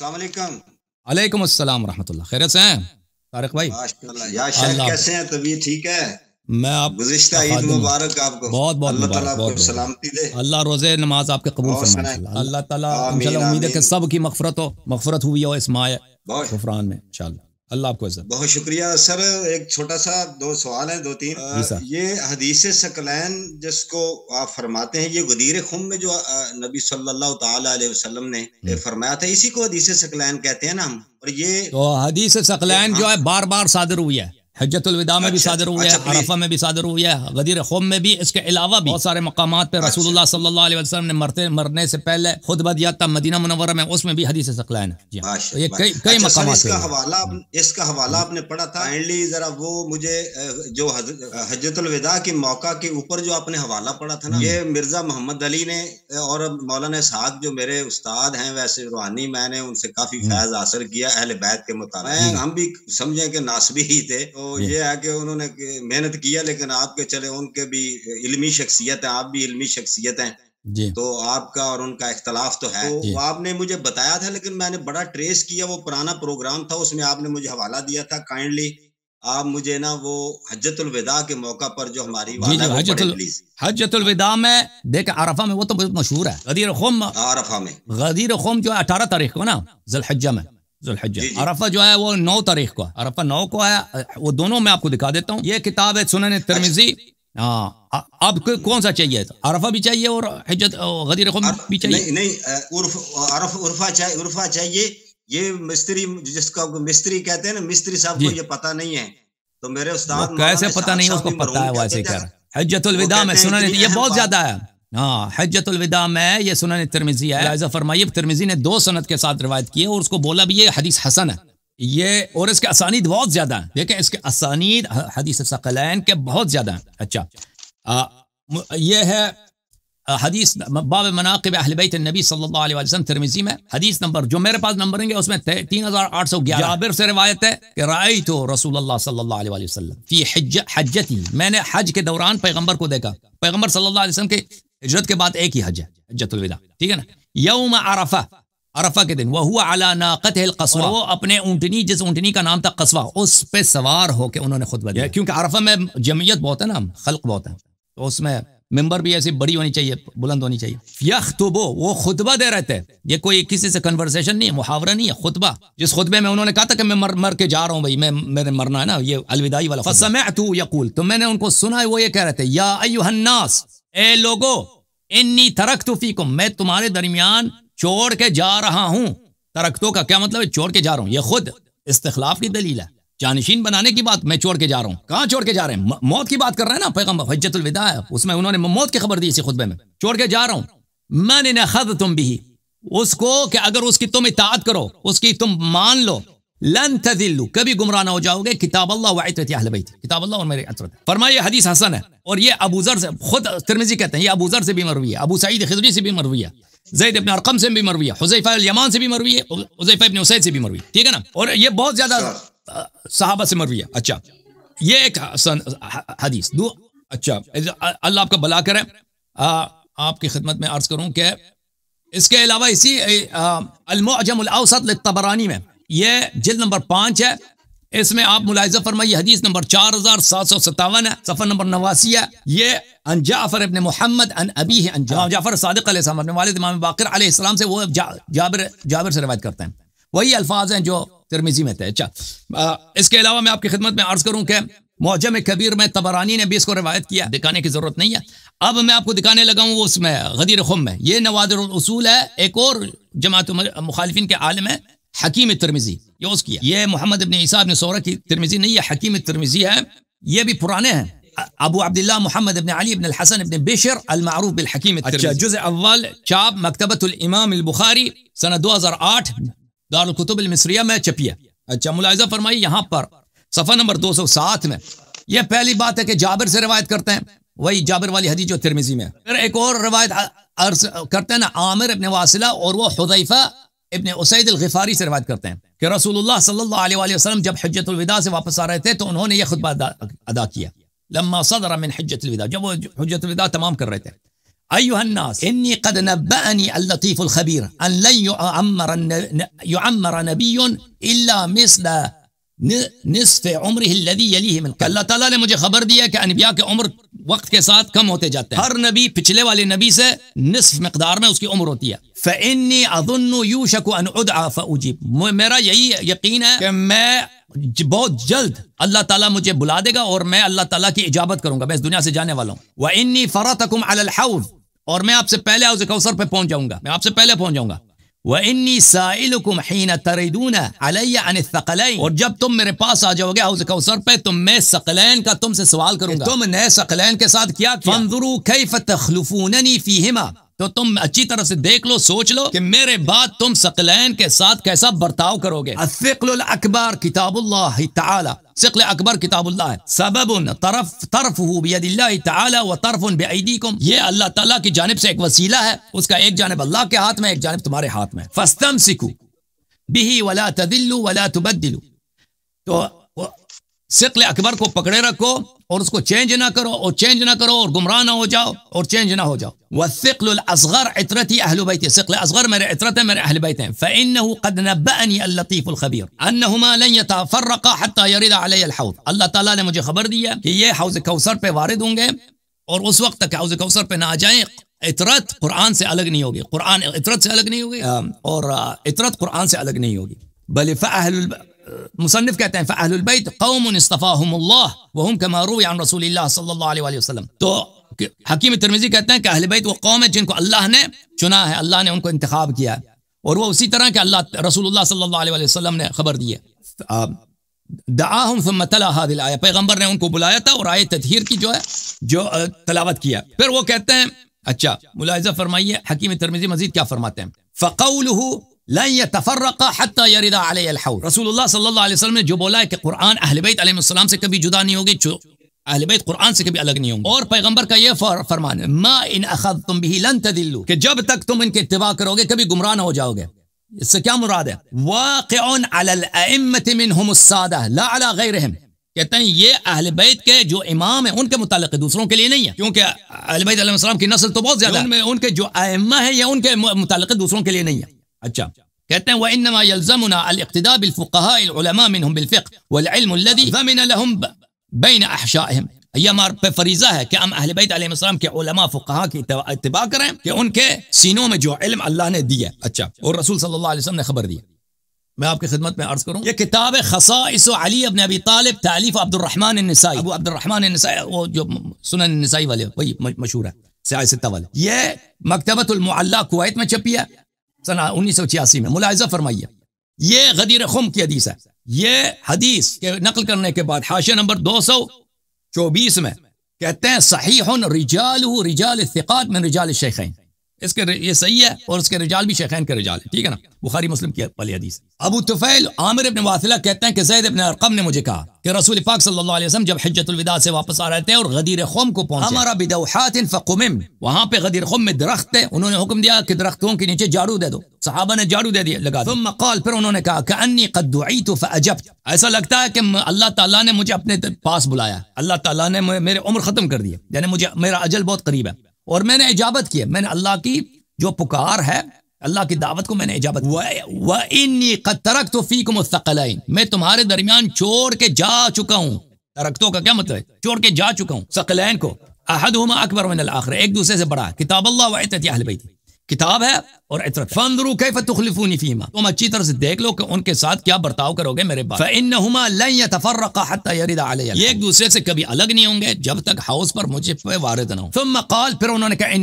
वालेकुम अस्सलाम रहमतुल्लाह खैरत से हैं तारिक भाई माशाल्लाह कैसे हैं तबीयत ठीक है मैं आप गुजश्ता हाँ, ईद मुबारक आपको बहुत बहुत अल्लाह ताला आपको सलामती दे अल्लाह रोजे नमाज आपके कबूल फरमाए अल्लाह ताला इंशाल्लाह उम्मीद है कि सब की मगफरत हो मगफरत हुई हो इस माह गुफरान में इंशाल्लाह अल्लाह आपको इज्जत बहुत शुक्रिया सर एक छोटा सा दो सवाल है दो तीन आ, ये हदीस सकलैन जिसको आप फरमाते हैं ये गदीर खुम में जो नबी सल्लल्लाहु अलैहि वसल्लम ने फरमाया था इसी को हदीस सकलैन कहते हैं ना हम और ये तो हदीस सकलैन जो हाँ। है बार बार सादर हुई है हजतुलविदा अच्छा, अच्छा, में भी सादर हुआ है अरफा में भी सादर हुआ है गदीर खोम में भी इसके अलावा बहुत सारे मकाम पर अच्छा। रसूलुल्लाह सल्लल्लाहु अलैहि वसल्लम ने मरते मरने से पहले खुद बदिया था मदीना मुनवरा में उसमें भी हदीस सकलाइन सकलैन तो ये कई कई मकाम इसका हवाला इसका हवाला आपने पढ़ा था काइंडली जरा वो मुझे जो हजतुलविदा के मौका के ऊपर जो आपने हवाला पढ़ा था ना हम्म। ये मिर्जा मोहम्मद अली ने और मौलाना साहब जो मेरे उस्ताद हैं वैसे रूहानी मैंने उनसे काफी हम्म। फैज हासिल किया अहल बैत के मुताबिक हम भी समझे कि नासबी ही थे तो ये है कि उन्होंने मेहनत किया लेकिन आपके चले उनके भी इल्मी शख्सियत है आप भी इल्मी शख्सियत हैं तो आपका और उनका इख्तलाफ तो है तो आपने मुझे बताया था लेकिन मैंने बड़ा ट्रेस किया वो पुराना प्रोग्राम था उसमें आपने मुझे हवाला दिया था काइंडली आप मुझे ना वो हजतुलविदा के मौका पर जो हमारी जी, हजतुल हजतुलविदा में देख अरफा में वो तो बहुत मशहूर है गदीर खुम अरफा में गदीर खुम जो है अठारह तारीख को ना जलहजा में अरफा जो है वो नौ तारीख को अरफा नौ को आया वो दोनों मैं आपको दिखा देता हूँ ये किताब है सुनने तिरमिजी अच्छा। हाँ अब कौन सा चाहिए अरफा भी चाहिए और हजत गदीर भी चाहिए नहीं, नहीं उर्फ अरफ उर्फा चाहिए उर्फा चाहिए ये मिस्त्री जिसका मिस्त्री कहते हैं ना मिस्त्री साहब को ये पता नहीं है तो मेरे उस्ताद कैसे पता नहीं उसको पता है वैसे क्या हजतुलविदा में सुना ये बहुत ज्यादा है हाँ हजतुलविदा में ये सुनन तिरमिजी है लाजा फरमाइए तिरमिजी ने दो सनत के साथ रिवायत की है और उसको बोला भी ये हदीस हसन है ये और इसके असानीद बहुत ज़्यादा है देखें इसके असानीद हदीस सकलैन के बहुत ज़्यादा हैं अच्छा आ, ये है हदीस बाब मनाकब अहलबैत नबी सल्लल्लाहु अलैहि वसल्लम तिरमिजी में हदीस नंबर जो मेरे पास नंबर होंगे उसमें तीन हज़ार आठ सौ ग्यारह जाबिर से रिवायत है कि राय तो रसूल सल्लल्लाहु अलैहि वसल्लम की हजती मैंने हज के दौरान पैगंबर को देखा पैगंबर सल्लल्लाहु अलैहि वसल्लम के हिजरत के बाद एक ही हज है हजतुलविदा ठीक है ना यौम अरफा अरफा के दिन वह हुआ अला नाकत कस्वा वो अपने ऊँटनी जिस ऊँटनी का नाम था कस्वा उस पर सवार होकर उन्होंने खुद दिया क्योंकि अरफा में जमीयत बहुत है ना खल्क बहुत है तो उसमें मेंबर भी ऐसी बड़ी होनी चाहिए बुलंद होनी चाहिए यख तो वो खुतबा दे रहे थे ये कोई किसी से कन्वर्सेशन नहीं है मुहावरा नहीं है खुतबा जिस खुतबे में उन्होंने कहा था कि मैं मर मर के जा रहा हूँ भाई मैं मेरे मरना है ना ये अलविदाई वाला तू यकूल तो मैंने उनको सुना है वो ये कह रहे थे या अयुहन्नास ए लोगो इन्नी तरक को मैं तुम्हारे दरमियान छोड़ के जा रहा हूं तरक्तों का क्या मतलब है छोड़ के जा रहा हूं ये खुद इस्तखलाफ की दलील है जानशीन बनाने की बात मैं छोड़ के जा रहा हूँ कहाँ छोड़ के जा रहे हैं मौत की बात कर रहे हैं ना पैगम्बर हजतुलविदा है उसमें उन्होंने मौत की खबर दी इसी खुतबे में छोड़ के जा रहा हूँ मैंने खद तुम भी उसको कि अगर उसकी तुम इतात करो उसकी तुम मान लो लन तदिल्लू कभी गुमराह ना हो जाओगे किताब अल्लाह वाइतरत अहल किताब अल्लाह और मेरे अतरत फरमाए हदीस हसन है और ये अबूजर से खुद तिरमिजी कहते हैं ये अबूजर से भी मरवी है अबू सईद खिजरी से भी मरवी है जैद अपने अरकम से भी मरवी है हुजैफा यमान से भी मरवी है हुजैफा अपने हुसैद से भी मरवी ठीक है ना और ये बहुत ज्यादा साहबा से मरवी है अच्छा ये एक हदीस दो अच्छा अल्लाह आपका भला करे आपकी खिदमत में अर्ज करूँ कि इसके अलावा इसी अलमोजम तबरानी में ये जिल नंबर पांच है इसमें आप मुलायजा फरमाइए हदीस नंबर चार हजार सात सौ सत्तावन है सफर नंबर नवासी है ये अनजाफर अपने मोहम्मद अन अबी है अन जाफर सादिक अपने वाले इमाम बाकर अलैहिस्सलाम से वो जा, जाबर जाबिर से रिवायत करते हैं वही अल्फाज हैं जो तिरमिजी में थे अच्छा इसके अलावा मैं आपकी खिदमत में अर्ज करूँ कि मौजम कबीर में तबरानी ने भी इसको रिवायत किया दिखाने की ज़रूरत नहीं है अब मैं आपको दिखाने लगा हूँ उसमें गदीर खुम में ये नवादर उसूल है एक और जमात मुखालफिन के आलम है हकीम तिरमिजी ये उसकी ये मोहम्मद इबन ईसा इबन सौरा की तिरमिजी नहीं है हकीम तिरमिजी है ये भी पुराने हैं Abu Abdullah Muhammad ibn Ali ibn Hasan ibn Bishr अलमारूफ बिल हकीम अच्छा जुज अव्वल चाप मकतबतुल इमाम बुखारी सन 2008 दारुल कुतुब अल मिस्रिया में छपी अच्छा मुलायजा फरमाई यहाँ पर सफ़ा नंबर दो सौ सात में यह पहली बात है कि जाबिर से रवायत करते हैं वही जाबिर वाली हदीज जो तिरमिजी में फिर एक और रवायत अर्ज करते हैं ना आमिर अपने वासिला और वो हदैफा इबन उसैद अलगफ़ारी से रवायत करते हैं कि रसूलुल्लाह सल्लल्लाहु अलैहि वसल्लम जब हजतलविदा से वापस आ रहे थे तो उन्होंने ये खुतबा अदा किया लम्मा सदर मिन हजतलविदा जब वो हजतलविदा तमाम कर रहे थे अयुहन्नास इन्नी कद नब्बानी अल्लतीफ़ अलखबीर अन लन युअम्मर युअम्मर नबीयुन इल्ला मिस्ल निसफ उम्र लदी यली मिन अल्लाह ताला ने मुझे खबर दिया कि अनबिया की उम्र वक्त के साथ कम होते जाते हैं हर नबी पिछले वाले नबी से निसफ मकदार में उसकी उम्र होती है फ़नी अदन यूशक अन फ़ीब मेरा यही यकीन है कि मैं बहुत जल्द अल्लाह ताला मुझे बुला देगा और मैं अल्लाह ताला की इजाबत करूंगा मैं इस दुनिया से जाने वाला हूँ व इन्नी फ़रतकुम अलहौज और मैं आपसे पहले उस कौसर पर पहुंच जाऊंगा मैं आपसे पहले पहुंच जाऊंगा व इन्नी साइलकुम हीन और जब तुम मेरे पास आ जाओगे हाउस कौसर पे तो मैं सकलैन का तुमसे सवाल करूंगा तुमने सकलैन के साथ क्या फंजुरू कैफ तखलफूननी तो तुम अच्छी तरह से देख लो सोच लो कि मेरे बाद तुम सकलैन के साथ कैसा बर्ताव करोगे अकबर किताबुल्ला सिकल अकबर किताबुल्ला है सबब तरफ तरफ व तरफ बेदीकुम ये अल्लाह ताला की जानब से एक वसीला है उसका एक जानब अल्लाह के हाथ में एक जानब तुम्हारे हाथ में फस्तम सिकू बिही वला तदिल्लू वला तुबद्दिलू तो सिकल अकबर को पकड़े रखो और उसको चेंज ना करो और चेंज ना करो और गुमराह ना हो जाओ और चेंज ना हो जाओ वसिकल असगर इतरती अहलबैत सिकल असगर मेरे इतरत है मेरे अहलबैत हैं फ़ैन कद नबनी लतीफ़ुलखबीर अन्हुमा फ़र्रका हत्ता अल्लाह ताला ने मुझे खबर दिया कि ये हाउस कौसर पे वारिद होंगे और उस वक्त तक हौज़ कौसर पे ना आ जाए इतरत कुरान से अलग नहीं होगी कुरान इतरत से अलग नहीं होगी हाँ। और इतरत कुरान से अलग नहीं होगी बल फ़हल मुसनफ़ कहते हैं फ़ाहलबैत कौम अस्तफ़ाहम्ला वहम कमा रूई आन रसूल सल्ला वसलम तो हकीम तरमीज़ी कहते हैं कि अहलबैत वो कौम है जिनको अल्लाह ने चुना है अल्लाह ने उनको इंतखब किया है और वो उसी तरह के अल्लाह रसूलुल्लाह सल्लल्लाहु अलैहि वसल्लम ने खबर दी है दआहम फमतलाहादिल आया पैगंबर ने उनको बुलाया था और आय तथहर की जो है जो तलावत किया फिर वो कहते हैं अच्छा मुलायजा फरमाइए हकीम तरमीज़ी मजीद क्या फरमाते हैं फ़कौल रसूलुल्लाह सल्लल्लाहु अलैहि वसल्लम ने जो बोला है कि कुरान अहल बैत अलैहिस्सलाम से कभी जुदा नहीं होगी अहल बैत कुरान से कभी अलग नहीं होंगे और पैगंबर का यह फर, फरमान है मा इन अखद तुम भी लन कि जब तक तुम इनके इतवा करोगे कभी गुमराह हो जाओगे इससे क्या मुराद है वाक़ कहते हैं ये अहल बैत के जो इमाम है उनके मुतल दूसरों के लिए नहीं है क्योंकि अहल बैत की नस्ल तो बहुत ज्यादा उनमें उनके जो अम्मा है ये उनके मुतल दूसरों के लिए नहीं है अच्छा कहते हैं वनमा यलजमना अलतदा बिलफ़ामा मिनहम बिलफ़िक वलमदी ज़मीन फरीजा है कि हम अहल बैतम के उलमा की इतबा करें कि उनके सीनों में जो इल्म अल्लाह ने दिया अच्छा और रसूल सल्लल्लाहु ने खबर दी मैं आपकी खिदमत में अर्ज करूँ ये किताब खसाइस अली अबन अबी तालिब तालीफ अब्दुलरहमान अबू अब्दुलरहमान वो जो सुनन नसाई वाले वही मशहूर है सिया वाले ये मकतबतुलमल्ला कुवैत में छपी है सना उन्नीस सौ छियासी में मुलायजा फरमाइए ये गदीर खुम की हदीस है ये हदीस के नकल करने के बाद हाशिया नंबर दो सौ चौबीस में कहते हैं सही रिजाल रिजाल में रिजाल शेखैन इसके ये सही है और उसके रिजाल भी शेखैन के रिजाल है ठीक है ना बुखारी मुस्लिम की वाली हदीस अबू तुफैल आमिर अपने वासिला कहते हैं कि जैद अपने अरकम ने मुझे कहा कि रसूल पाक सल्लल्लाहु अलैहि वसल्लम जब हजतुल विदा से वापस आ रहे थे और गदीर खोम को पहुंचे हमारा बिदौहातिन फकुमिम वहां पे गदीर खोम में दरख्त है उन्होंने हुक्म दिया कि दरख्तों के नीचे झाड़ू दे दो सहाबा ने झाड़ू दे दिया लगा तुम मकाल फिर उन्होंने कहा कि अन्नी कद्दुई तो फजब ऐसा लगता है कि अल्लाह ताला ने मुझे अपने पास बुलाया अल्लाह ताला ने मेरे उम्र खत्म कर दिया यानी मुझे मेरा अजल बहुत करीब है और मैंने इजाबत किया मैंने अल्लाह की जो पुकार है अल्लाह की दावत को मैंने इजाबत तरक तो फी को मैं तुम्हारे दरमियान छोड़ के जा चुका हूँ तरक्तों का क्या मतलब है छोड़ के जा चुका हूँ सकलैन को अहद अकबर आखिर एक दूसरे से बड़ा किताब अल्लाह वहत किताब है और तुम अच्छी तरह से देख लो कि उनके साथ क्या बर्ताव करोगे मेरे एक दूसरे से कभी अलग नहीं होंगे जब तक हाउस पर मुझे पे ना हो फिर उन्होंने कहा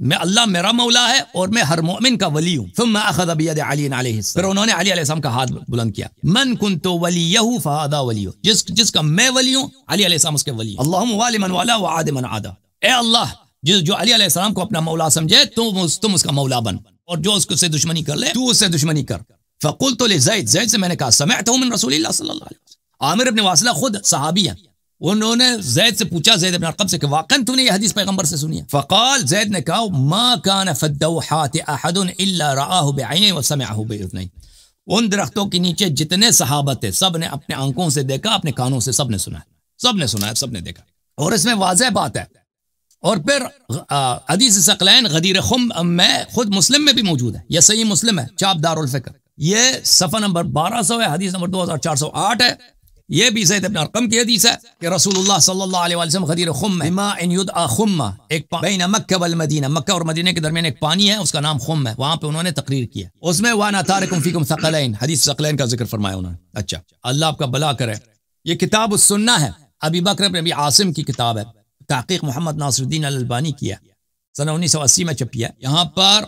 मैं अल्लाह मेरा मौला है और मैं हर मोमिन का वली हूँ उन्होंने अली अलैहिस्सलाम का हाथ बुलंद किया मन कुन तो वली यहू फहादा वली जिस जिसका मैं वली हूँ अली अलैहिस्सलाम उसके वली अल्लाह वालिमन वाला व आदमन आदा ए अल्लाह जिस जो अली अलैहिस्सलाम को अपना मौला समझे तो उस, तुम उसका मौला बन और जो उसको से दुश्मनी कर ले तू उससे दुश्मनी कर फ़कुल तो ले जैद जैद से मैंने कहा समय तो मिन रसूल आमिर अपने वासिला खुद साहबी है उन्होंने जैद से पूछा जैद अपने अरकब से वाकन तूने यह हदीस पैगंबर से सुनी है फ़काल जैद ने कहा मा कान फद्दौहात अहदुन इल्ला रआहु बिअइनी व समअहु बिअذनी उन दरख्तों के नीचे जितने सहाबत थे सब ने अपने आंखों से देखा अपने कानों से सब ने सुना सब ने सुना सब ने देखा और इसमें वाजह बात है और फिर अदीस सकलैन गदीर खुम में खुद मुस्लिम में भी मौजूद है यह सही मुस्लिम है चाप दार्फिक्र ये सफ़ा नंबर बारह सौ है हदीस नंबर दो हज़ार चार सौ आठ है ये भी सैद अपने रकम की हदीस है कि रसूलुल्लाह सल्लल्लाहु अलैहि वसल्लम गदीर खुम हिमा इन युद्ध खुम्मा एक बैन मक्का वल मदीना मक्का और मदीना के दरमियान एक पानी है उसका नाम खुम है वहां पे उन्होंने तकरीर किया उसमें वाना तारकुम सकलैन हदीस सकलैन का जिक्र फरमाया उन्होंने अच्छा अल्लाह आपका भला करे ये किताब सुनना है अभी बकर आसिम की किताब है तहकीक मोहम्मद नासरुद्दीन अलबानी किया सन उन्नीस सौ अस्सी में छपी है यहाँ पर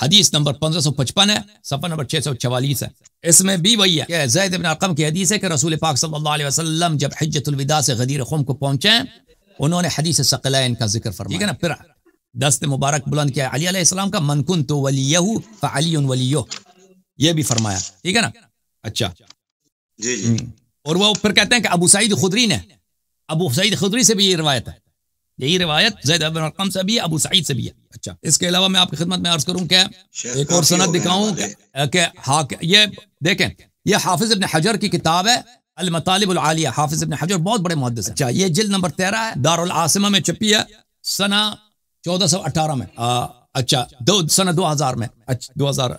हदीस नंबर पंद्रह सौ पचपन है सफर नंबर छह सौ चवालीस है इसमें भी वही है जैद इबन अरकम की हदीस है कि रसूल पाक सल्लल्लाहु अलैहि वसल्लम जब हजतुलविदा से गदीर खुम को पहुंचे उन्होंने हदीस सकलैन का जिक्र फरमाया ठीक है ना फिर दस्त मुबारक बुलंद किया अली अलैहिस्सलाम का मनकुन तो वलीहू फअली वलीयो ये भी फरमाया ठीक है ना अच्छा जी जी हम्म। और वो फिर कहते हैं कि अबू सईद खुदरी ने अबू सईद खुदरी से भी ये रिवायत है यही रिवायत जैद अब अरकम से भी अबू सईद से भी है अच्छा इसके अलावा मैं आपकी खिदमत में अर्ज करूँ क्या एक और सनत दिखाऊँ ये देखें ये हाफिज इबन हजर की किताब है अल हाफिज इबन हजर बहुत बड़े मुहदस है अच्छा ये जिल्द नंबर तेरह है दारुल आसमा में छपी है सना चौदह सौ अठारह में अच्छा दो सना दो हजार में अच्छा दो हजार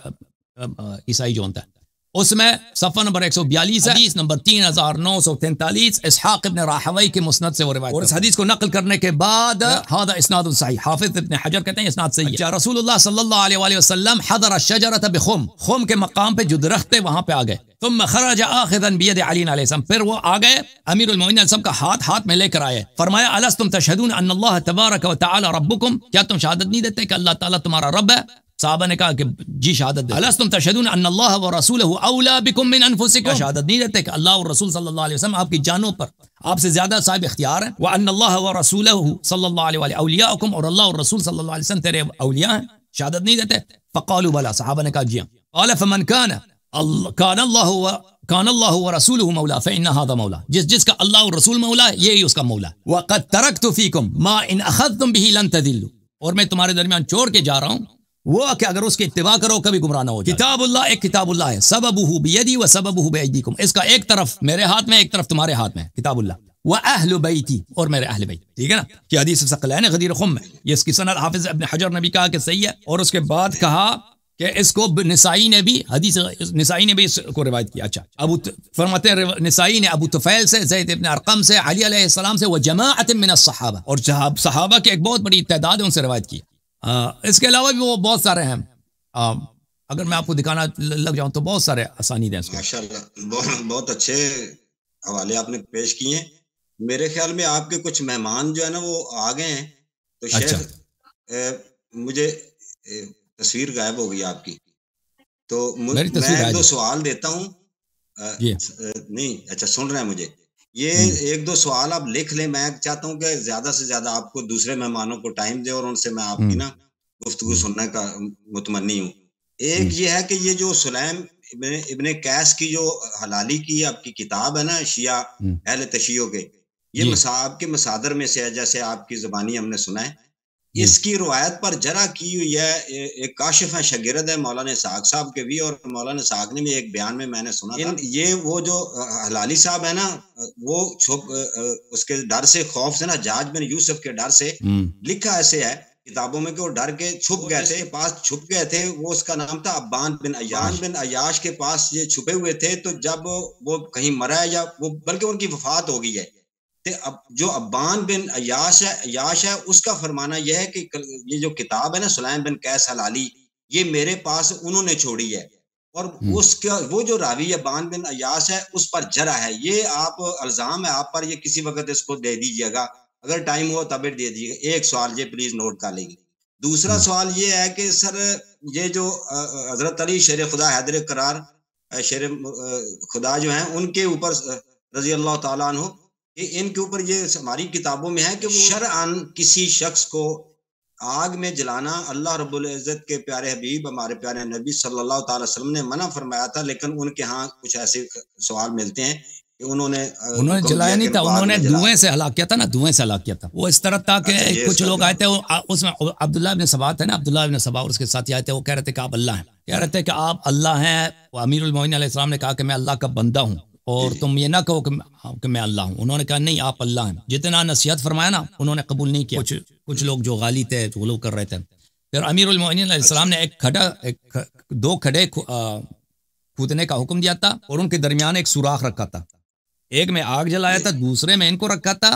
ईसाई जो होता है उसमें सफर नंबर एक सौ बयालीस नंबर तीन हजार नौ सौ तैंतालीस इसहाक इबन राहवई की मुस्नद से वो रिवायत और इस हदीस को नकल करने के बाद हाँ। हादा इसनाद सही हाफिज इबन हजर कहते हैं इसनाद सही है अच्छा, रसूलुल्लाह सल्लल्लाहु हदर शजरत बिखुम खुम के मकाम पे जो दरख्त है वहां पे आ गए तुम खराज आखिदन अली फिर वो आ गए अमीर मोमिनीन का हाथ हाथ में लेकर आए फरमाया अलस तुम तशहदून अल्लाह तबारक व क्या तुम शहादत नहीं देते कि अल्लाह ताला तुम्हारा रब है साहबा ने कहा कि जी शहादत अलस तुम तशदून अल्लाह व रसूल अवला बिकुम मिन अनफुसिकुम शहादत नहीं देते कि अल्लाह और रसूल सल्लल्लाहु अलैहि वसल्लम आपकी जानों पर आपसे ज्यादा साहब इख्तियार हैं व अल्लाह व रसूल सल्लल्लाहु अलैहि अलियाकुम और अल्लाह और रसूल सल्लल्लाहु अलैहि वसल्लम तेरे अवलिया हैं शहादत नहीं देते फकालू बला साहबा ने कहा जी हां फमन कान कान अल्लाह व कान अल्लाह व रसूल मौला फ़ैन हादा मौला जिस जिसका अल्लाह और रसूल मौला है यही उसका मौला वक़द तरक तो फ़ीकुम मा इन अखद तुम भी लन तदिल्लू और मैं तुम्हारे दरमियान छोड़ के जा रहा हूँ वो कि अगर उसके इतवा करो कभी गुमराह ना हो किताबुल्ला एक किताबुल्ला है सबब हुबीदी व सबब हुबीकुम इसका एक तरफ मेरे हाथ में एक तरफ तुम्हारे हाथ में किताबुल्ला वह अहल बैती और मेरे अहल बैत ठीक है ना कि हदीस सकलैन गदीर खुम में ये इसकी सनद हाफिज अपने हजर ने भी कहा कि सही है और उसके बाद कहा कि इसको निसाई ने भी हदीस निसाई ने भी इसको रिवायत किया अच्छा अब फरमाते हैं निसाई ने अबू तुफैल से जैद इबन अरकम से अली सलाम से वह जमात मिन सहाबा और सहाबा के एक बहुत बड़ी तादाद है उनसे रिवायत की इसके अलावा भी वो बहुत सारे हैं अगर मैं आपको दिखाना लग जाऊं तो बहुत सारे आसानी दें बहुत अच्छे हवाले आपने पेश किए मेरे ख्याल में आपके कुछ मेहमान जो है ना वो आ गए हैं तो अच्छा। शायद अच्छा। मुझे ए, तस्वीर गायब हो गई आपकी तो मैं दो सवाल देता हूँ नहीं अच्छा सुन रहे हैं मुझे ये हम्म। एक दो सवाल आप लिख लें मैं चाहता हूँ कि ज्यादा से ज्यादा आपको दूसरे मेहमानों को टाइम दे और उनसे मैं आपकी हम्म। ना गुफ्तु हम्म। सुनने का मुतमनी हूँ एक ये है कि ये जो सुलैम इबन कैस की जो हलाली की आपकी किताब है ना शिया अहल तशियो के ये मसाब के मसादर में से है जैसे आपकी जबानी हमने सुना है इसकी रवायत पर जरा की हुई है एक काशिफ है शगिरद है मौलाना साग साहब के भी और मौलाना साग ने भी एक बयान में मैंने सुना था। ये वो जो हलाली साहब है ना वो छुप उसके डर से खौफ से ना जाज बिन यूसुफ के डर से हम्म। लिखा ऐसे है किताबों में कि वो डर के छुप गए थे पास छुप गए थे वो उसका नाम था अब्बान बिन अयाश बिन अयाश के पास ये छुपे हुए थे तो जब वो कहीं मरा है या वो बल्कि उनकी वफात हो गई है अब जो अब्बान बिन अयाश है अयाश है उसका फरमाना यह है कि ये जो किताब है ना सुलैम बिन कैस हलाली ये मेरे पास उन्होंने छोड़ी है और हम्म। उसका वो जो रावी अब्बान बिन अयाश है उस पर जरा है ये आप अल्जाम है आप पर ये किसी वक्त इसको दे दीजिएगा अगर टाइम हो तब दे दीजिएगा एक सवाल ये प्लीज नोट कर लेंगे दूसरा हम्म। सवाल ये है कि सर ये जो हजरत अली शेर खुदा हैदर करार शेर खुदा जो है उनके ऊपर रजी अल्लाह तु ये इनके ऊपर ये हमारी किताबों में है कि शरअन किसी शख्स को आग में जलाना अल्लाह रब्बुल इज़्ज़त के प्यारे हबीब हमारे प्यारे नबी सल्लल्लाहु अलैहि वसल्लम ने मना फरमाया था लेकिन उनके यहाँ कुछ ऐसे सवाल मिलते हैं कि उन्होंने उन्होंने जलाया नहीं था उन्होंने धुएं से हलाक किया था ना धुएं से हलाक किया था वो इस तरह था कि अच्छा, कुछ लोग आए थे उसमें अब्दुल्ला इब्न सबा था ना अब्दुल्ला इब्न सबा उसके साथ ही आए थे वो कह रहे थे कि आप अल्लाह हैं कह रहे थे कि आप अल्लाह हैं अमीरुल मोमिन ने कहा कि मैं अल्लाह का बंदा हूँ और तुम ये ना कहो हाँ, कि मैं अल्लाह हूँ उन्होंने कहा नहीं आप अल्लाह हैं जितना नसीहत फरमाया ना उन्होंने कबूल नहीं किया कुछ कुछ लोग जो गाली थे जो तो लोग कर रहे थे फिर अमीरमिनसलाम ने एक खड़ा एक दो खड़े कूदने का हुक्म दिया था और उनके दरमियान एक सुराख रखा था एक में आग जलाया था दूसरे में इनको रखा था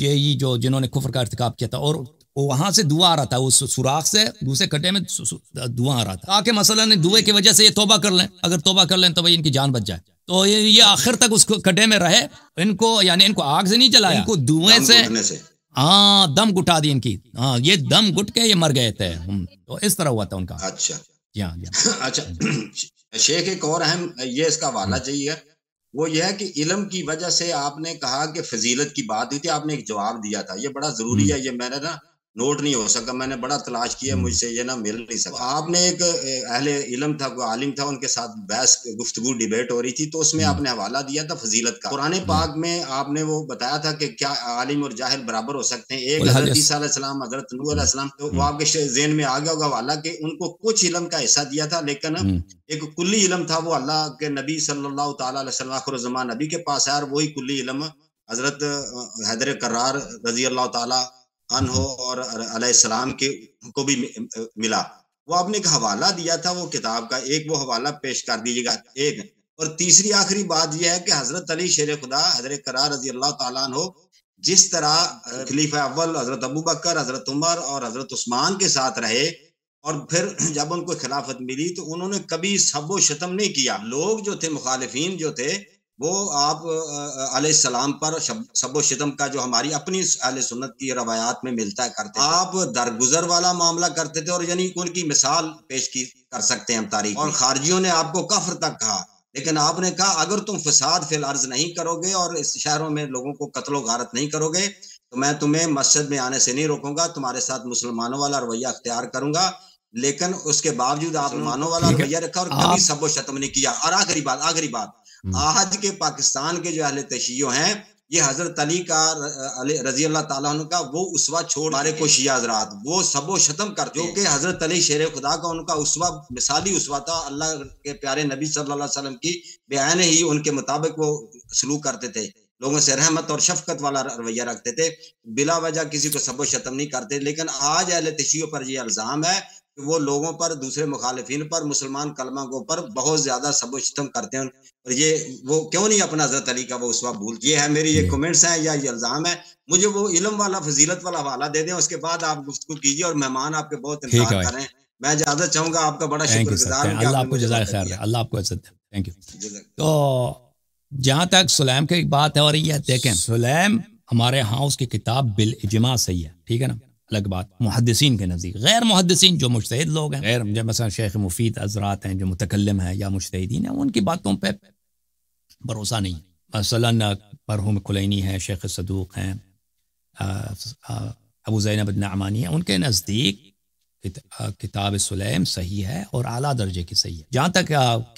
ये जो जिन्होंने खुफर का इरतकाब किया था और वहां से धुआं आ रहा था उस सुराख से दूसरे खड्डे में धुआं आ रहा था ताकि मसला ने धुएं की वजह से ये तोबा कर लें अगर तोबा कर लें तो भाई इनकी जान बच जाए तो ये, ये आखिर तक उसको कटे में रहे इनको यानी इनको आग से नहीं जलाया इनको धुएं से हाँ दम घुटा दी इनकी हाँ ये दम घुट के ये मर गए थे तो इस तरह हुआ था उनका अच्छा जी हाँ, हाँ। अच्छा शेख एक और अहम ये इसका वाला हम्म। चाहिए वो यह है कि इलम की वजह से आपने कहा कि फजीलत की बात हुई थी आपने एक जवाब दिया था ये बड़ा जरूरी हम्म। है ये मैंने ना नोट नहीं हो सका मैंने बड़ा तलाश किया हम्म। मुझसे ये ना मिल नहीं सका तो आपने एक अहले इलम था कोई आलिम था उनके साथ बहस गुफ्तु डिबेट हो रही थी तो उसमें हम्म। आपने हवाला दिया था फजीलत का पुराने हम्म। पाक में आपने वो बताया था कि क्या आलिम और जाहिर बराबर हो सकते हैं एक हजरत ईसा हजरत नूसम तो वो आपके जेन में आ गया होगा हवाला के उनको कुछ इलम का हिस्सा दिया था लेकिन एक कुल्ली इलम था वो अल्लाह के नबी सल्लल्लाहु नबी के पास है और वही कुल्ली इलम हजरत हैदर करार रजी अल्लाह तला अनहो और अलैहिस्सलाम के को भी मिला वो आपने एक हवाला दिया था वो किताब का एक वो हवाला पेश कर दीजिएगा एक और तीसरी आखिरी बात यह है कि हजरत अली शेर खुदा हजरत करार रजी अल्लाह तहो जिस तरह खलीफा अव्वल हजरत अबू बकर हजरत उमर और हजरत उस्मान के साथ रहे और फिर जब उनको खिलाफत मिली तो उन्होंने कभी सबो शतम नहीं किया लोग जो थे मुखालफी जो थे वो आप सलाम पर शब शितम का जो हमारी अपनी अल सुन्नत की रवायात में मिलता है करते आप दरगुजर वाला मामला करते थे और यानी उनकी मिसाल पेश की कर सकते हैं हम तारीख और खारजियों ने आपको कफर तक कहा लेकिन आपने कहा अगर तुम फसाद फिल अर्ज नहीं करोगे और इस शहरों में लोगों को कत्लो गारत नहीं करोगे तो मैं तुम्हें मस्जिद में आने से नहीं रोकूंगा तुम्हारे साथ मुसलमानों वाला रवैया अख्तियार करूंगा लेकिन उसके बावजूद आप मुसलमानों वाला रवैया रखा और कभी सबो शतम नहीं किया और आखिरी बात आखिरी बात हम्म। आज के पाकिस्तान के जो अहल तशियो हैं ये हजरत अली का रजी अल्लाह तला का वो उसवा छोड़ हमारे को शियाजरात वो सबो शतम कर जो कि हजरत अली शेर खुदा का उनका उसवा मिसाली उसवा था अल्लाह के प्यारे नबी सल्लम की बयान ही उनके मुताबिक वो सलूक करते थे लोगों से रहमत और शफकत वाला रवैया रखते थे बिला वजह किसी को सबो शतम नहीं करते लेकिन आज अहल तशियो पर यह इल्ज़ाम है कि वो लोगों पर दूसरे मुखालफिन पर मुसलमान कलमा को पर बहुत ज्यादा सबोशतम करते हैं और ये वो क्यों नहीं अपना हजरत अली का वो वक्त भूल ये है मेरी ये कमेंट्स हैं या ये इल्ज़ाम है मुझे वो इलम वाला फजीलत वाला हवाला दे दें उसके बाद आप गुफ्तु कीजिए और मेहमान आपके बहुत इंतजार करें मैं इजाजत चाहूंगा आपका बड़ा शुक्रगुजार आपको अल्लाह आपको थैंक यू तो जहाँ तक सुलैम की बात है और ये देखें सुलेम हमारे यहाँ उसकी किताब बिल इजमा सही है ठीक है ना अलग बात मुहदसिन के नज़दीक गैर मुहदसिन जो मुश्तद लोग हैं गैर जो मसला शेख मुफीद अजरात हैं जो मुतकलम हैं या मुश्तिन हैं उनकी बातों पर भरोसा नहीं मसला परहम खुलैनी है शेख सदूक हैं अबू जैन नामानी है उनके नज़दीक किताब सलेम सही है और आला दर्जे की सही है जहाँ तक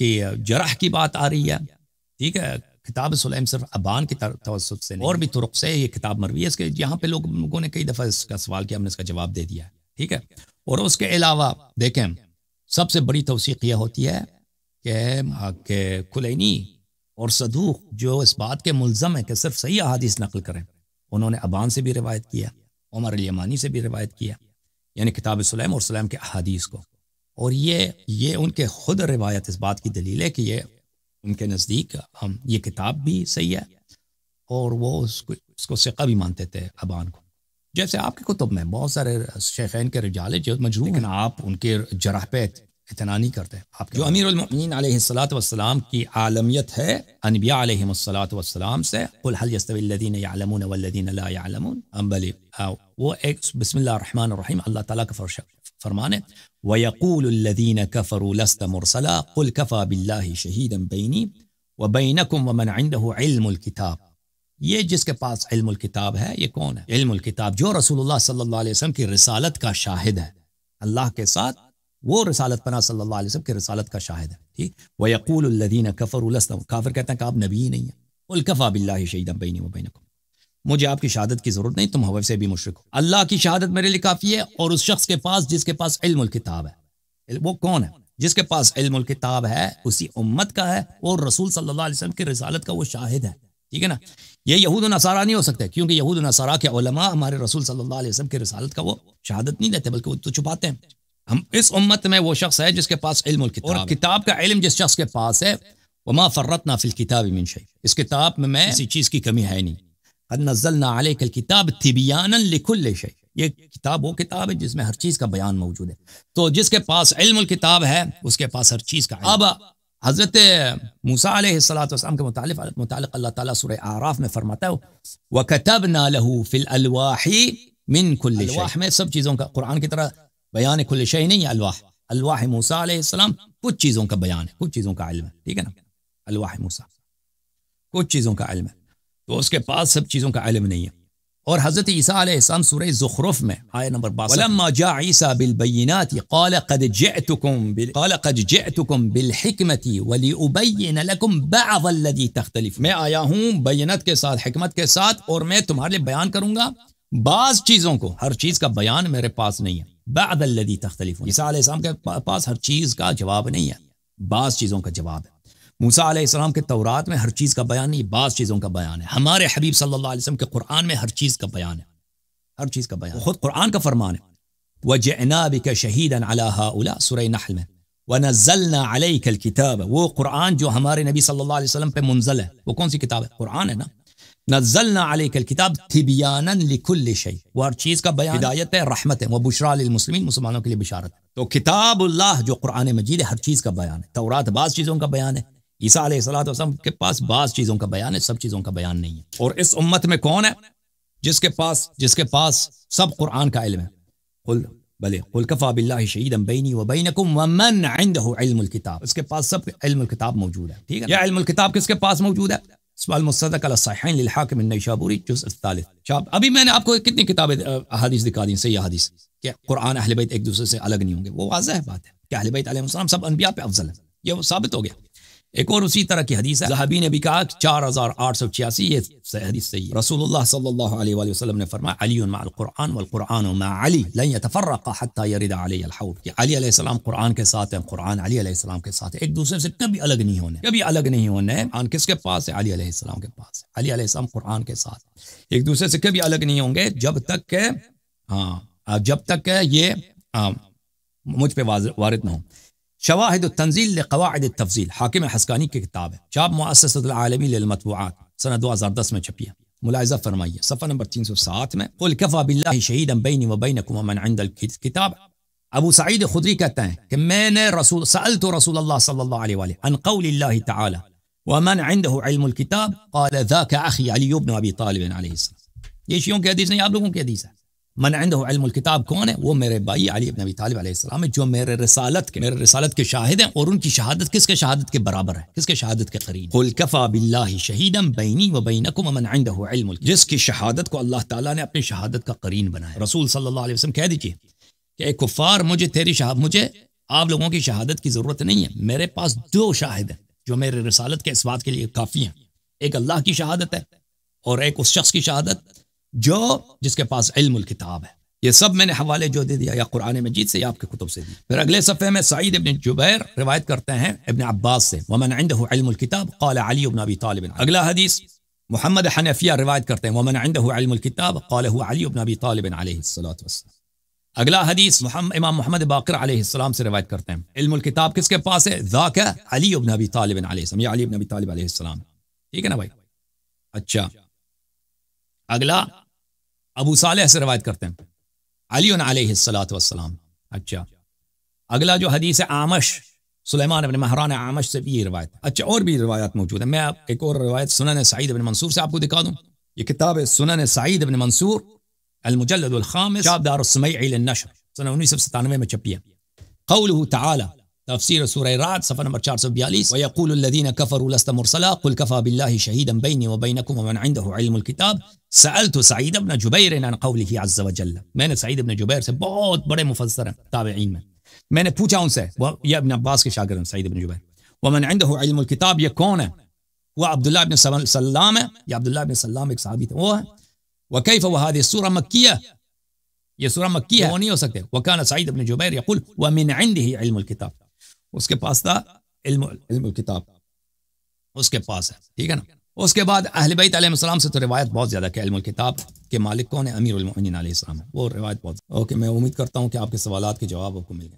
कि जरह की बात आ रही है ठीक है किताब सुलम सिर्फ अबान की तवसत से और भी तुरक से ये किताब मरवी है इसके यहाँ पे लोग लोगों ने कई दफ़ा इसका सवाल किया हमने इसका जवाब दे दिया ठीक है और उसके अलावा देखें सबसे बड़ी तोसीक यह होती है कि खुलनी और सदूक जो इस बात के मुलम है कि सिर्फ सही अहादीस नकल करें उन्होंने अबान से भी रिवायत किया उमर यमानी से भी रवायत किया यानी किताब सलेम और सलेम के अहादीस को और ये ये उनके खुद रिवायत इस बात की दलील है कि ये उनके नज़दीक ये किताब भी सही है और वो उसको उसको सिक्का भी मानते थे अबान को जैसे आपके कुतुब में बहुत सारे शेखैन के रिजाले जो लेकिन आप उनके जराह पे इतना नहीं करते आप जो अमीर सलाम की आलमियत है अनबिया सलाम से वो एक बसमिल्लाम अल्लाह ताला का फर्श फरमाने वयकूलदीन कफ़रूलस्त मुरसला कुल कफ़ा बिल्ला शहीदम बैनी व बैनकुम वमन आइंदमकिताब ये जिसके पास इल्मकिताब है ये कौन है इल्मकिताब जो रसूलुल्लाह सल्लल्लाहु अलैहि वसल्लम की रसालत का शाहिद है अल्लाह के साथ वो रसालत पना सल्लल्लाहु अलैहि वसल्लम की रसालत का शाहिद है ठीक वयकूलदीन कफ़रूलस्त काफिर कहते हैं कि आप नबी ही नहीं है उलकफ़ा बिल्ला शहीदम बैनी व बैनकुम मुझे आपकी शहादत की जरूरत नहीं तुम हवे से भी मुश्रक हो अल्लाह की शहादत मेरे लिए काफ़ी है और उस शख्स के पास जिसके पास इल्म किताब है वो कौन है जिसके पास इल्म किताब है उसी उम्मत का है और रसूल सल्लल्लाहु अलैहि वसल्लम की रसालत का वो शाहिद है ठीक है ना ये यहूद नसारा नहीं हो सकते क्योंकि यहूद नसारा के उलमा हमारे रसूल सल्लल्लाहु अलैहि वसल्लम की रसालत का वो शहादत नहीं देते बल्कि वो तो छुपाते हैं हम इस उम्मत में वो शख्स है जिसके पास इल्म किताब और किताब का इल्म जिस शख्स के पास है वमा फर्रत नाफिल किताब मिन इस किताब में मैं किसी चीज़ की कमी है नहीं અન નઝલના આલેકાલ કિતાબ તબિયાના લકુલ શય એક કિતાબ હો કિતાબ હે જિસમે હર ચીઝ કા બયાન મૌજૂદ હે તો જિસકે પાસ ઇલમ અલ કિતાબ હે ઉસકે પાસ હર ચીઝ કા ઇલમ અબ હઝરત મુસા અલેહિસલાત વસલમ કે મુતાલફ મુતાલક અલ્લાહ તઆલા સૂરહ આરાફ મે ફરમાતા હુ વકતબના લહુ ફિલ અલવાહિ મિન કુલ શય અલવાહ મે સબ ચીઝોં કા કુરાન કે તરહ બયાન કુલ શય નહીં હે અલવાહ અલવાહ મુસા અલેહિસલામ કુછ ચીઝોં કા બયાન હે કુછ ચીઝોં કા ઇલમ હે ઠીક હે ના અલવાહ મુસા કુછ ચીઝોં કા ઇલમ હે तो उसके पास सब चीज़ों का इलम नहीं है और हज़रत ईसा आसम सूर ज़ुखरफ में आया नंबर बाईसा बिलबीनाती कद जैतुकुम बिल कद जैतुकुम बिलकमती वली उबैनकुम बदी तख्तलिफ मैं आया हूँ बैनत के साथ हमत के साथ और मैं तुम्हारे लिए बयान करूँगा बाज़ चीज़ों को हर चीज़ का बयान मेरे पास नहीं है बदी तख्तलिफ ईसा आसम के पास हर चीज़ का जवाब नहीं है बाज़ चीज़ों का जवाब है मूसा आसमाम के तौरात में हर चीज़ का बयान नहीं बाज़ चीज़ों का बयान है हमारे हबीब सल्लल्लाहु अलैहि वसल्लम के कुरान में हर चीज़ का बयान है हर चीज़ का बयान खुद कुरान का फरमान है व जनाब के शहीद अला में व नज़लना किताब वो कुरान जो हमारे नबी सल्लल्लाहु अलैहि वसल्लम मुंजल है वो कौन सी किताब है कुरान है ना नज़लना किताब थिबियान लिकुल शई वो हर चीज़ का बयान हिदायत है रहमत है वह बुशरा मुसलिम मुसलमानों के लिए बिशारत है तो किताबुल्लाह जो कुरान मजीद है हर चीज़ का बयान है तौरात बाज़ चीज़ों का बयान है ईसा सलाम के पास बास चीज़ों का बयान है सब चीज़ों का बयान नहीं है और इस उम्मत में कौन है जिसके पास जिसके पास सब कुरान का इल्म है कुल भले कुलकफ़ा बिल्ला शहीद अम्बैनी वमन किताब उसके पास सब किताब मौजूद है ठीक है या इल्म किताब किसके पास मौजूद है अच्छा, अभी मैंने आपको कितनी किताबें हदीस दिखा दी सही हदीस के कुरान अहलबैत एक दूसरे से अलग नहीं होंगे वो वाजह बात है कि अहलबैत सब अनबिया पे अफजल है ये वो साबित हो गया एक और उसी तरह की हदीस है ने भी कहा चार हजार आठ सौ छियासी ये हदीस सही है रसूलुल्लाह सल्लल्लाहु अलैहि वसल्लम ने फरमाया कुरान वल कुरान अली लन कुरान के साथ है कुरान अली अलैहि के साथ एक दूसरे से कभी अलग नहीं होने कभी अलग नहीं होने कुरान किसके पास है अली अलैहि के पास है अली अलैहि कुरान के साथ एक दूसरे से कभी अलग नहीं होंगे जब तक के हाँ जब तक के ये हाँ, मुझ पर वारिद ना हो شواهد التنزيل لقواعد التفضيل حاكم الحسكاني كتابة شاب مؤسسة العالمي للمطبوعات سنة 2010 شبيه ملاحظة فرمية صفة نمبر 307 میں قل كفى بالله شهيدا بيني وبينكم ومن عند الكتاب ابو سعيد خدري کہتا ہے کہ میں نے رسول سألت رسول الله صلى الله عليه وآله عن قول الله تعالى ومن عنده علم الكتاب قال ذاك اخي علي بن ابي طالب عليه السلام یہ شیعوں کی حدیث نہیں آپ لوگوں کی حدیث ہے मन अंदो अलम किताब कौन है वो मेरे भाई अली अबी तालिब है जो मेरे रसालत के मेरे रसालत के शाहिद हैं और उनकी शहादत किसके शहादत के बराबर है किसके शहादत के करीब कफा बिल्ला शहीदम बैनी व बैनकुम मन अंदो अलम जिसकी शहादत को अल्लाह ताला ने अपनी शहादत का करीन बनाया रसूल सल्लल्लाहु अलैहि कह दीजिए कि कुफ़ार मुझे तेरी शहाद मुझे आप लोगों की शहादत की ज़रूरत नहीं है मेरे पास दो शाहिद हैं जो मेरे रसालत के इस बात के लिए काफ़ी हैं एक अल्लाह की शहादत है और एक उस शख्स की शहादत जो जिसके पास इल्म किताब है ये सब मैंने हवाले जो दे दिया या कुरान मजीद से या आपके कुतुब से फिर अगले सफ़े में सईद इबन जुबैर रिवायत करते हैं इबन अब्बास से वमन आइंदकिताब अली इबन अगला हदीस मोहम्मद हनफिया रिवायत करते हैं वमन आइंदकिताब कौल अली अगला हदीस इमाम मोहम्मद बाकर सलाम से रिवायत करते हैं इल्मुल किताब किसके पास है जाक अली इबन अबी तालिब या ठीक है ना भाई अच्छा अगला अबू साले से रवायत करते हैं अली सलात वसलाम अच्छा अगला जो हदीस है आमश सुलेमान अपने महरान आमश से भी ये रवायत अच्छा और भी रवायत मौजूद है मैं आप एक और रवायत सुनन सईद अपने मंसूर से आपको दिखा दूँ ये किताब है सुनन सईद अपने मंसूर अलमुजल्दाम शाबदारसमैनशर उन्नीस सौ सतानवे में छपी है कौल ताला तफसीर सूर रात सफ़र नंबर चार सौ बयालीस वयकुल्लिन कफ़र मरसला कुल कफ़ा बिल्ला शहीदम बैन वबैनकुम वमनकिताब साल तो सईद अपना जुबैर कौली अज़ वजल मैंने सईद अपने जुबैर से बहुत बड़े मुफसर हैं ताबीन में मैंने पूछा उनसे वह यह अपने अब्बास के शागिर सईद अपने जुबैर वमनकिताब ये कौन है वह अब्दुल्ला अबिन सल्लाम है या अब्दुल्ला अबिन सल्लाम एक साबित वो है वकैफ़ वहाद सूर मक्या ये सूरह मक्की है वो नहीं हो सकते वकान सईद अपने जुबैर यकुल वमिन किताब उसके पास था इल्म किताब उसके पास है ठीक है ना उसके बाद अहलबैत आलम से तो रिवायत बहुत ज़्यादा के अल्म किताब के मालिक कौन है अमीर उलमिन वो रिवायत बहुत ओके मैं उम्मीद करता हूँ कि आपके सवाल के जवाब आपको मिल गए